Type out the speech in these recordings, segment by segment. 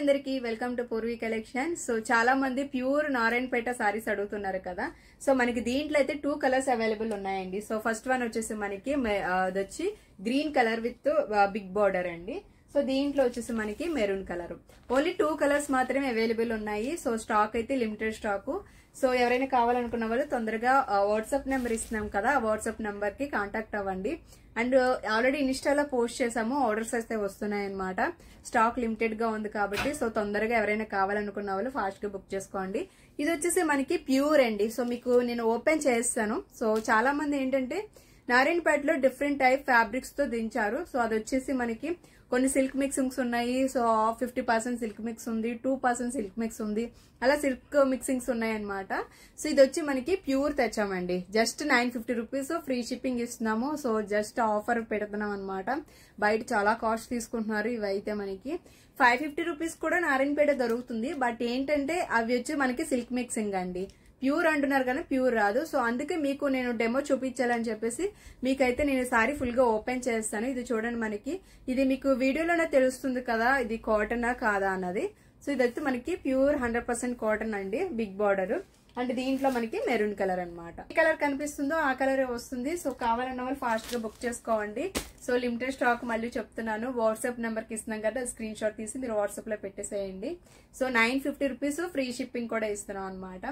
అందరికీ welcome to Purvi collection so చాలా మంది ప్యూర్ నారాయణపేట సారీస్ అడుగుతున్నారు కదా సో మనకి దీంట్లో అయితే టూ కలర్స్ అవైలబుల్ ఉన్నాయండి సో ఫస్ట్ వన్ వచ్చేసి మనకి అది వచ్చి green colour with big border అండి సో దీంట్లో వచ్చేసి మనకి maroon colour only two colours మాత్రమే అవైలబుల్ ఉన్నాయి సో స్టాక్ అయితే లిమిటెడ్ స్టాక్ సో ఎవరైనా కావాలనుకున్న వాళ్ళు తొందరగా వాట్సాప్ నెంబర్ ఇస్తున్నాం కదా ఆ వాట్సాప్ నెంబర్ కి కాంటాక్ట్ అవ్వండి అండ్ ఆల్రెడీ ఇన్స్టాలో పోస్ట్ చేసాము ఆర్డర్స్ అయితే వస్తున్నాయి అనమాట స్టాక్ లిమిటెడ్ గా ఉంది కాబట్టి సో తొందరగా ఎవరైనా కావాలనుకున్న వాళ్ళు ఫాస్ట్ గా బుక్ చేసుకోండి ఇది వచ్చేసి మనకి ప్యూర్ అండి సో మీకు నేను ఓపెన్ చేస్తాను సో చాలా మంది ఏంటంటే నారాయణపేటలో డిఫరెంట్ టైప్ ఫ్యాబ్రిక్స్ తో దించారు సో అది వచ్చేసి మనకి కొన్ని సిల్క్ మిక్సింగ్స్ ఉన్నాయి so fifty percent silk mix ఉంది టూ పర్సెంట్ సిల్క్ మిక్స్ ఉంది అలా సిల్క్ మిక్సింగ్స్ ఉన్నాయి అనమాట సో ఇది వచ్చి మనకి ప్యూర్ తెచ్చామండి just nine fifty rupees free shipping ఇస్తున్నాము సో జస్ట్ ఆఫర్ పెడుతున్నాం అనమాట బయట చాలా కాస్ట్ తీసుకుంటున్నారు ఇవైతే మనకి ఫైవ్ ఫిఫ్టీ రూపీస్ కూడా నారాయణపేట దొరుకుతుంది బట్ ఏంటంటే అవి వచ్చి మనకి సిల్క్ మిక్సింగ్ అండి ప్యూర్ అంటున్నారు కానీ ప్యూర్ రాదు సో అందుకే మీకు నేను డెమో చూపించాలని చెప్పేసి మీకైతే నేను సారీ ఫుల్గా ఓపెన్ చేస్తాను ఇది చూడండి మనకి ఇది మీకు వీడియోలోనే తెలుస్తుంది కదా ఇది కాటనా కాదా అన్నది సో ఇదైతే మనకి ప్యూర్ హండ్రెడ్ కాటన్ అండి బిగ్ బార్డర్ అంటే దీంట్లో మనకి మెరూన్ కలర్ అనమాట ఏ కలర్ కనిపిస్తుందో ఆ కలరే వస్తుంది సో కావాలన్న వాళ్ళు ఫాస్ట్గా బుక్ చేసుకోండి సో లిమిటెడ్ స్టాక్ మళ్ళీ చెప్తున్నాను వాట్సాప్ నెంబర్కి ఇస్తున్నాం కదా స్క్రీన్ షాట్ తీసి మీరు వాట్సాప్లో పెట్టేసేయండి so nine fifty rupees free shipping కూడా ఇస్తున్నాం అనమాట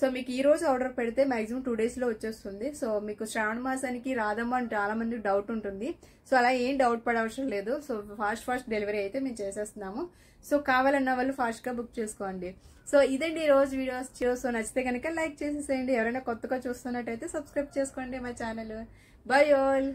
సో మీకు ఈ రోజు ఆర్డర్ పెడితే మాక్సిమం టూ డేస్లో వచ్చేస్తుంది సో మీకు శ్రావణ మాసానికి రాదమ్మ అని చాలా మంది డౌట్ ఉంటుంది సో అలా ఏం డౌట్ పడవసరం లేదు సో ఫాస్ట్ ఫాస్ట్ డెలివరీ అయితే మేము చేసేస్తున్నాము సో కావాలన్న వాళ్ళు ఫాస్ట్ గా బుక్ చేసుకోండి సో ఇదండి ఈ రోజు వీడియోస్ సో నచ్చితే కనుక లైక్ చేసేసేయండి ఎవరైనా కొత్తగా చూస్తున్నట్టయితే సబ్స్క్రైబ్ చేసుకోండి మా ఛానల్ బై ఆల్